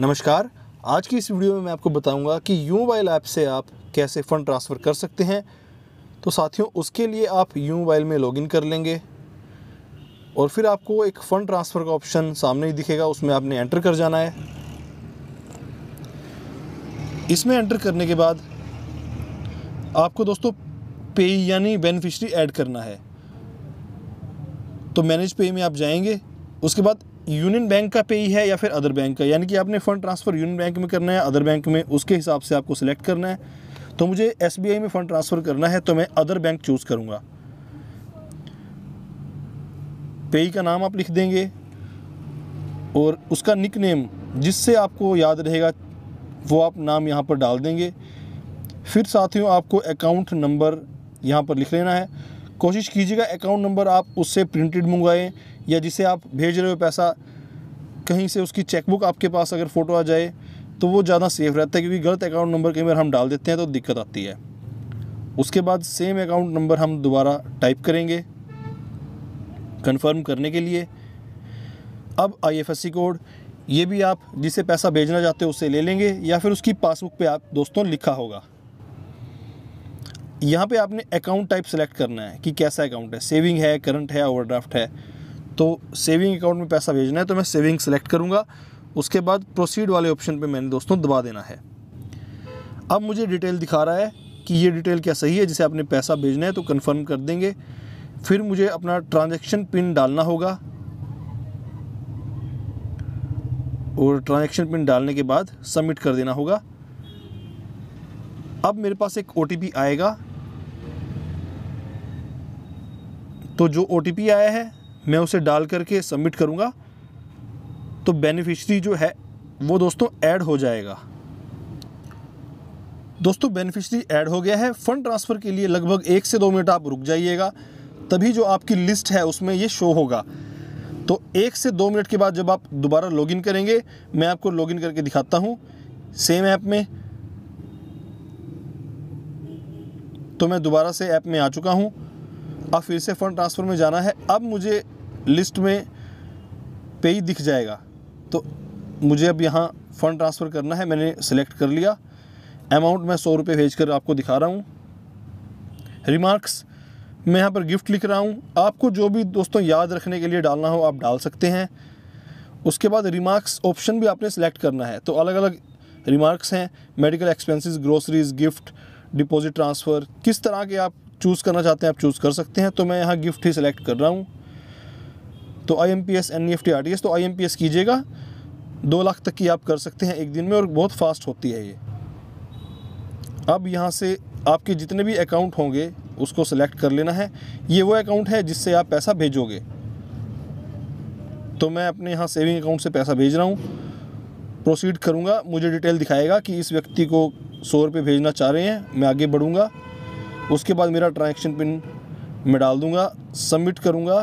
नमस्कार आज की इस वीडियो में मैं आपको बताऊंगा कि यू मोबाइल ऐप से आप कैसे फ़ंड ट्रांसफ़र कर सकते हैं तो साथियों उसके लिए आप यू मोबाइल में लॉगिन कर लेंगे और फिर आपको एक फ़ंड ट्रांसफ़र का ऑप्शन सामने ही दिखेगा उसमें आपने एंटर कर जाना है इसमें एंटर करने के बाद आपको दोस्तों पे यानी बेनिफिशरी ऐड करना है तो मैनेज पे में आप जाएंगे उसके बाद यूनियन बैंक का पे ही है या फिर अदर बैंक का यानी कि आपने फ़ंड ट्रांसफ़र यूनियन बैंक में करना है अदर बैंक में उसके हिसाब से आपको सिलेक्ट करना है तो मुझे एस में फ़ंड ट्रांसफ़र करना है तो मैं अदर बैंक चूज़ करूँगा पेई का नाम आप लिख देंगे और उसका निक नेम जिससे आपको याद रहेगा वो आप नाम यहाँ पर डाल देंगे फिर साथियों आपको अकाउंट नंबर यहाँ पर लिख लेना है कोशिश कीजिएगा अकाउंट नंबर आप उससे प्रिंटेड मंगवाएं या जिसे आप भेज रहे हो पैसा कहीं से उसकी चेकबुक आपके पास अगर फ़ोटो आ जाए तो वो ज़्यादा सेफ़ रहता है क्योंकि गलत अकाउंट नंबर कई बार हम डाल देते हैं तो दिक्कत आती है उसके बाद सेम अकाउंट नंबर हम दोबारा टाइप करेंगे कंफर्म करने के लिए अब आईएफएससी कोड ये भी आप जिसे पैसा भेजना चाहते हो उससे ले लेंगे या फिर उसकी पासबुक पे आप दोस्तों लिखा होगा यहाँ पे आपने अकाउंट टाइप सेलेक्ट करना है कि कैसा अकाउंट है सेविंग है करंट है ओवरड्राफ्ट है तो सेविंग अकाउंट में पैसा भेजना है तो मैं सेविंग सेलेक्ट करूँगा उसके बाद प्रोसीड वाले ऑप्शन पर मैंने दोस्तों दबा देना है अब मुझे डिटेल दिखा रहा है कि ये डिटेल क्या सही है जिसे आपने पैसा भेजना है तो कंफर्म कर देंगे फिर मुझे अपना ट्रांजैक्शन पिन डालना होगा और ट्रांजैक्शन पिन डालने के बाद सबमिट कर देना होगा अब मेरे पास एक ओ आएगा तो जो ओ आया है मैं उसे डाल करके सबमिट करूँगा तो बेनिफिशरी जो है वो दोस्तों ऐड हो जाएगा दोस्तों बेनिफिशरी ऐड हो गया है फ़ंड ट्रांसफ़र के लिए लगभग एक से दो मिनट आप रुक जाइएगा तभी जो आपकी लिस्ट है उसमें ये शो होगा तो एक से दो मिनट के बाद जब आप दोबारा लॉगिन करेंगे मैं आपको लॉगिन करके दिखाता हूँ सेम ऐप में तो मैं दोबारा से ऐप में आ चुका हूँ अब फिर से फ़ंड ट्रांसफ़र में जाना है अब मुझे लिस्ट में पे ही दिख जाएगा तो मुझे अब यहाँ फ़ंड ट्रांसफ़र करना है मैंने सेलेक्ट कर लिया अमाउंट मैं सौ रुपये भेज कर आपको दिखा रहा हूँ रिमार्क्स मैं यहाँ पर गिफ्ट लिख रहा हूँ आपको जो भी दोस्तों याद रखने के लिए डालना हो आप डाल सकते हैं उसके बाद रिमार्क्स ऑप्शन भी आपने सेलेक्ट करना है तो अलग अलग रिमार्क्स हैं medical expenses groceries gift deposit transfer किस तरह के आप चूज़ करना चाहते हैं आप चूज़ कर सकते हैं तो मैं यहाँ गिफ्ट ही सिलेक्ट कर रहा हूँ तो I M P S N E F T R T S तो आई एम पी एस कीजिएगा दो लाख तक की आप कर सकते हैं एक दिन में और बहुत फास्ट होती है ये अब यहाँ से आपके जितने भी अकाउंट होंगे उसको सिलेक्ट कर लेना है ये वो अकाउंट है जिससे आप पैसा भेजोगे तो मैं अपने यहाँ सेविंग अकाउंट से पैसा भेज रहा हूँ प्रोसीड करूँगा मुझे डिटेल दिखाएगा कि इस व्यक्ति को सौ रुपये भेजना चाह रहे हैं मैं आगे बढ़ूँगा उसके बाद मेरा ट्रांजेक्शन पिन मैं डाल दूँगा सबमिट करूँगा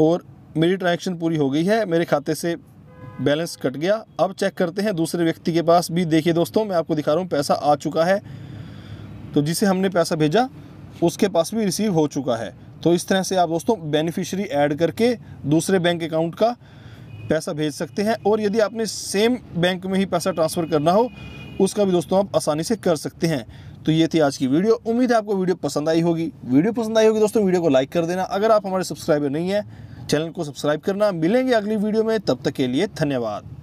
और मेरी ट्रांजेक्शन पूरी हो गई है मेरे खाते से बैलेंस कट गया अब चेक करते हैं दूसरे व्यक्ति के पास भी देखिए दोस्तों मैं आपको दिखा रहा हूँ पैसा आ चुका है तो जिसे हमने पैसा भेजा उसके पास भी रिसीव हो चुका है तो इस तरह से आप दोस्तों बेनिफिशियरी ऐड करके दूसरे बैंक अकाउंट का पैसा भेज सकते हैं और यदि आपने सेम बैंक में ही पैसा ट्रांसफ़र करना हो उसका भी दोस्तों आप आसानी से कर सकते हैं तो ये थी आज की वीडियो उम्मीद है आपको वीडियो पसंद आई होगी वीडियो पसंद आई होगी दोस्तों वीडियो को लाइक कर देना अगर आप हमारे सब्सक्राइबर नहीं है चैनल को सब्सक्राइब करना मिलेंगे अगली वीडियो में तब तक के लिए धन्यवाद